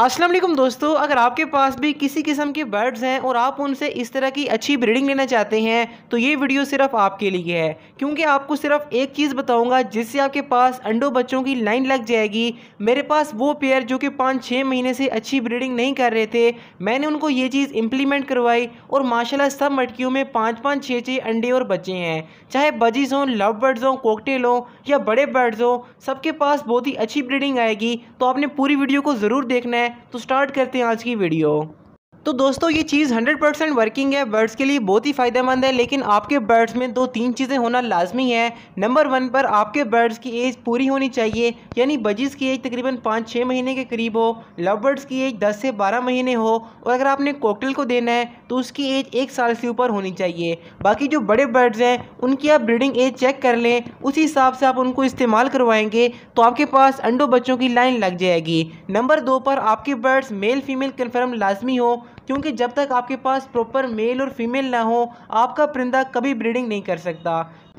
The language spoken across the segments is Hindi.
असलम दोस्तों अगर आपके पास भी किसी किस्म के बर्ड्स हैं और आप उनसे इस तरह की अच्छी ब्रीडिंग लेना चाहते हैं तो ये वीडियो सिर्फ आपके लिए है क्योंकि आपको सिर्फ एक चीज़ बताऊंगा जिससे आपके पास अंडों बच्चों की लाइन लग जाएगी मेरे पास वो पेयर जो कि पाँच छः महीने से अच्छी ब्रीडिंग नहीं कर रहे थे मैंने उनको ये चीज़ इम्प्लीमेंट करवाई और माशाला सब मटकियों में पाँच पाँच छः छः अंडे और बच्चे हैं चाहे बजीज हों लव बर्ड्स हों कोकटेल हों या बड़े बर्ड्स हों सबके पास बहुत ही अच्छी ब्रीडिंग आएगी तो आपने पूरी वीडियो को ज़रूर देखना है तो स्टार्ट करते हैं आज की वीडियो तो दोस्तों ये चीज़ हंड्रेड परसेंट वर्किंग है बर्ड्स के लिए बहुत ही फ़ायदेमंद है लेकिन आपके बर्ड्स में दो तीन चीज़ें होना लाजमी है नंबर वन पर आपके बर्ड्स की एज पूरी होनी चाहिए यानी बजिस की एज तकरीबन पाँच छः महीने के करीब हो लव बर्ड्स की एज दस से बारह महीने हो और अगर आपने कोकटल को देना है तो उसकी एज एक साल से ऊपर होनी चाहिए बाकी जो बड़े बर्ड्स हैं उनकी आप ब्रीडिंग एज चेक कर लें उसी हिसाब से आप उनको इस्तेमाल करवाएंगे तो आपके पास अंडों बच्चों की लाइन लग जाएगी नंबर दो पर आपके बर्ड्स मेल फीमेल कन्फर्म लाजमी हो क्योंकि जब तक आपके पास प्रॉपर मेल और फीमेल ना हो आपका परिंदा कभी ब्रीडिंग नहीं कर सकता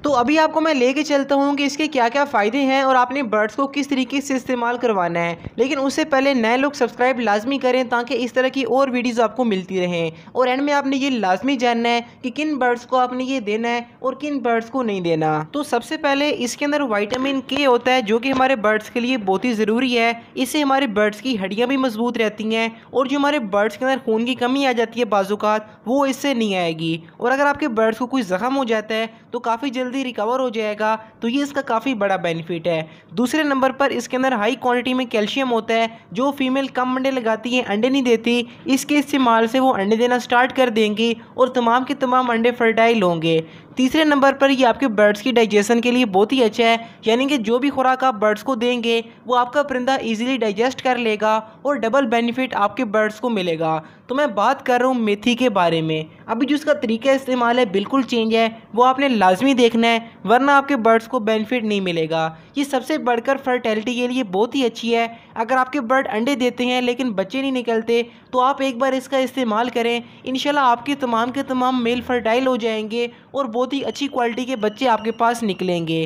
तो अभी आपको मैं लेके चलता हूँ कि इसके क्या क्या फ़ायदे हैं और आपने बर्ड्स को किस तरीके से इस्तेमाल करवाना है लेकिन उससे पहले नए लोग सब्सक्राइब लाजमी करें ताकि इस तरह की और वीडियोस आपको मिलती रहें और एंड में आपने ये लाजमी जानना है कि किन बर्ड्स को आपने ये देना है और किन बर्ड्स को नहीं देना तो सबसे पहले इसके अंदर वाइटामिन के होता है जो कि हमारे बर्ड्स के लिए बहुत ही ज़रूरी है इससे हमारे बर्ड्स की हड्डियाँ भी मजबूत रहती हैं और जो हमारे बर्ड्स के अंदर खून की कमी आ जाती है बाजूकात वो इससे नहीं आएगी और अगर आपके बर्ड्स को कोई ज़ख़म हो जाता है तो काफ़ी जल्दी रिकवर हो जाएगा तो ये इसका काफ़ी बड़ा बेनिफिट है दूसरे नंबर पर इसके अंदर हाई क्वालिटी में कैल्शियम होता है जो फीमेल कम अंडे लगाती है अंडे नहीं देती इसके इस्तेमाल से वो अंडे देना स्टार्ट कर देंगी और तमाम के तमाम अंडे फर्टाइल होंगे तीसरे नंबर पर ये आपके बर्ड्स की डाइजेशन के लिए बहुत ही अच्छा है यानी कि जो भी खुराक आप बर्ड्स को देंगे वो आपका परिंदा इजीली डाइजेस्ट कर लेगा और डबल बेनिफिट आपके बर्ड्स को मिलेगा तो मैं बात कर रहा हूँ मेथी के बारे में अभी जो उसका तरीका इस्तेमाल है बिल्कुल चेंज है वो आपने लाजमी देखना है वरना आपके बर्ड्स को बेनिफिट नहीं मिलेगा ये सबसे बढ़कर फर्टेलिटी के लिए बहुत ही अच्छी है अगर आपके बर्ड अंडे देते हैं लेकिन बच्चे नहीं निकलते तो आप एक बार इसका इस्तेमाल करें इनशाला आपके तमाम के तमाम मेल फर्टाइल हो जाएंगे और बहुत ही अच्छी क्वालिटी के बच्चे आपके पास निकलेंगे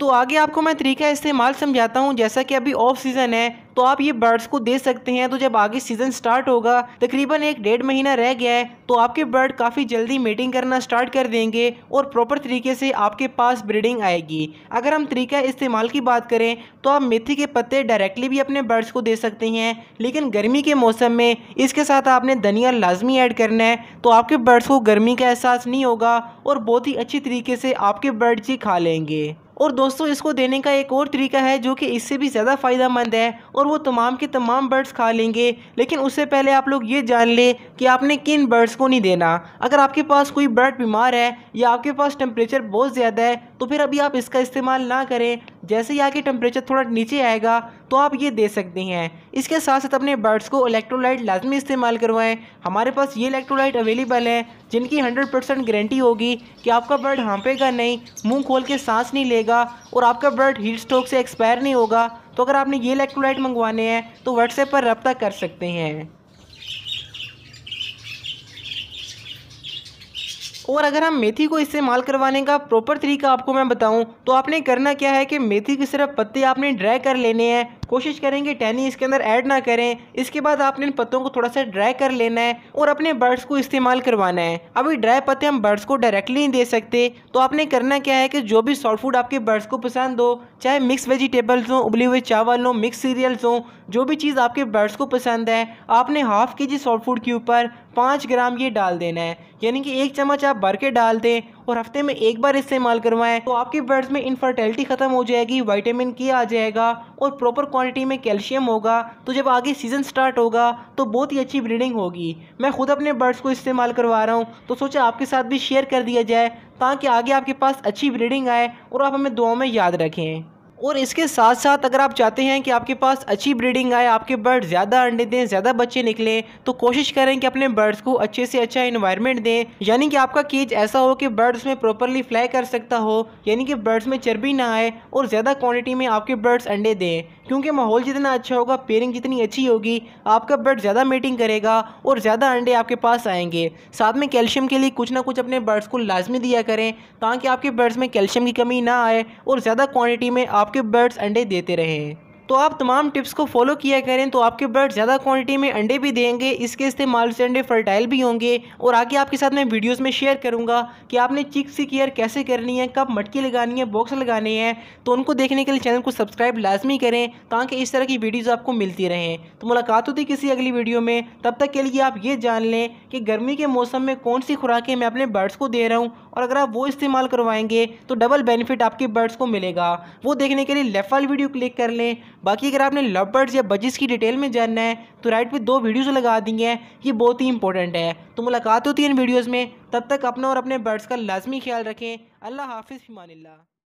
तो आगे आपको मैं तरीका इस्तेमाल समझाता हूँ जैसा कि अभी ऑफ सीज़न है तो आप ये बर्ड्स को दे सकते हैं तो जब आगे सीज़न स्टार्ट होगा तकरीबन एक डेढ़ महीना रह गया है तो आपके बर्ड काफ़ी जल्दी मेटिंग करना स्टार्ट कर देंगे और प्रॉपर तरीके से आपके पास ब्रीडिंग आएगी अगर हम तरीका इस्तेमाल की बात करें तो आप मेथी के पत्ते डायरेक्टली भी अपने बर्ड्स को दे सकते हैं लेकिन गर्मी के मौसम में इसके साथ आपने धनिया लाजमी ऐड करना है तो आपके बर्ड्स को गर्मी का एहसास नहीं होगा और बहुत ही अच्छी तरीके से आपके बर्ड्स ही खा लेंगे और दोस्तों इसको देने का एक और तरीका है जो कि इससे भी ज़्यादा फ़ायदेमंद है और वो तमाम के तमाम बर्ड्स खा लेंगे लेकिन उससे पहले आप लोग ये जान लें कि आपने किन बर्ड्स को नहीं देना अगर आपके पास कोई बर्ड बीमार है या आपके पास टेम्परेचर बहुत ज़्यादा है तो फिर अभी आप इसका इस्तेमाल ना करें जैसे ही के टेम्परेचर थोड़ा नीचे आएगा तो आप ये दे सकते हैं इसके साथ साथ अपने बर्ड्स को इलेक्ट्रोलाइट लाजमी इस्तेमाल करवाएं हमारे पास ये इलेक्ट्रोलाइट अवेलेबल है जिनकी 100 परसेंट गारंटी होगी कि आपका बर्ड हाँपेगा नहीं मुंह खोल के सांस नहीं लेगा और आपका बर्ड हीट स्ट्रोक से एक्सपायर नहीं होगा तो अगर आपने ये इलेक्ट्रोलाइट मंगवाने हैं तो व्हाट्सएप पर रबता कर सकते हैं और अगर हम मेथी को इस्तेमाल करवाने का प्रॉपर तरीका आपको मैं बताऊं तो आपने करना क्या है कि मेथी के सिर्फ पत्ते आपने ड्राई कर लेने हैं कोशिश करेंगे टहनी इसके अंदर ऐड ना करें इसके बाद आपने इन पत्तों को थोड़ा सा ड्राई कर लेना है और अपने बर्ड्स को इस्तेमाल करवाना है अभी ड्राई पत्ते हम बर्ड्स को डायरेक्टली नहीं दे सकते तो आपने करना क्या है कि जो भी सॉफ्ट फूड आपके बर्ड्स को पसंद हो चाहे मिक्स वेजिटेबल्स हों उबले हुए चावल हों मिक्स सीरियल्स हों जो भी चीज़ आपके बर्ड्स को पसंद है आपने हाफ के जी सॉफ्ट फूड के ऊपर पाँच ग्राम ये डाल देना है यानी कि एक चम्मच आप भर के डाल दें और हफ्ते में एक बार इस्तेमाल करवाएं तो आपके बर्ड्स में इनफर्टिलिटी ख़त्म हो जाएगी वाइटामिन के आ जाएगा और प्रॉपर क्वांटिटी में कैल्शियम होगा तो जब आगे सीज़न स्टार्ट होगा तो बहुत ही अच्छी ब्रीडिंग होगी मैं खुद अपने बर्ड्स को इस्तेमाल करवा रहा हूँ तो सोचा आपके साथ भी शेयर कर दिया जाए ताकि आगे आपके पास अच्छी ब्रीडिंग आए और आप हमें दुआओं में याद रखें और इसके साथ साथ अगर आप चाहते हैं कि आपके पास अच्छी ब्रीडिंग आए आपके बर्ड ज़्यादा अंडे दें ज़्यादा बच्चे निकलें तो कोशिश करें कि अपने बर्ड्स को अच्छे से अच्छा इन्वायरमेंट दें यानी कि आपका केज ऐसा हो कि बर्ड्स में प्रॉपरली फ्लाई कर सकता हो यानी कि बर्ड्स में चर्बी ना आए और ज़्यादा क्वान्टिटी में आपके बर्ड्स अंडे दें क्योंकि माहौल जितना अच्छा होगा पेयरिंग जितनी अच्छी होगी आपका बर्ड ज़्यादा मीटिंग करेगा और ज़्यादा अंडे आपके पास आएंगे साथ में कैल्शियम के लिए कुछ ना कुछ अपने बर्ड्स को लाजमी दिया करें ताकि आपके बर्ड्स में कैल्शियम की कमी ना आए और ज़्यादा क्वान्टिटी में आप आपके बर्ड्स अंडे देते रहें तो आप तमाम टिप्स को फॉलो किया करें तो आपके बर्ड ज़्यादा क्वांटिटी में अंडे भी देंगे इसके इस्तेमाल से अंडे फर्टाइल भी होंगे और आगे आपके साथ मैं वीडियोस में शेयर करूंगा कि आपने चिक्स से केयर कैसे करनी है कब मटकी लगानी है बॉक्स लगाने हैं तो उनको देखने के लिए चैनल को सब्सक्राइब लाजमी करें ताकि इस तरह की वीडियोज़ आपको मिलती रहें तो मुलाकात होती किसी अगली वीडियो में तब तक के लिए आप ये जान लें कि गर्मी के मौसम में कौन सी खुराकें मैं अपने बर्ड्स को दे रहा हूँ और अगर आप वो इस्तेमाल करवाएंगे तो डबल बेनिफिट आपके बर्ड्स को मिलेगा वो देखने के लिए लेफ्ट वाली वीडियो क्लिक कर लें बाकी अगर आपने लव बर्ड्स या बजिस की डिटेल में जानना है तो राइट पर दो वीडियोज़ लगा दी हैं ये बहुत ही इंपॉर्टेंट है तो मुलाकात होती है इन वीडियोज़ में तब तक अपना और अपने बर्ड्स का लाजमी ख्याल रखें अल्लाह हाफिज़ फिमानिल्ला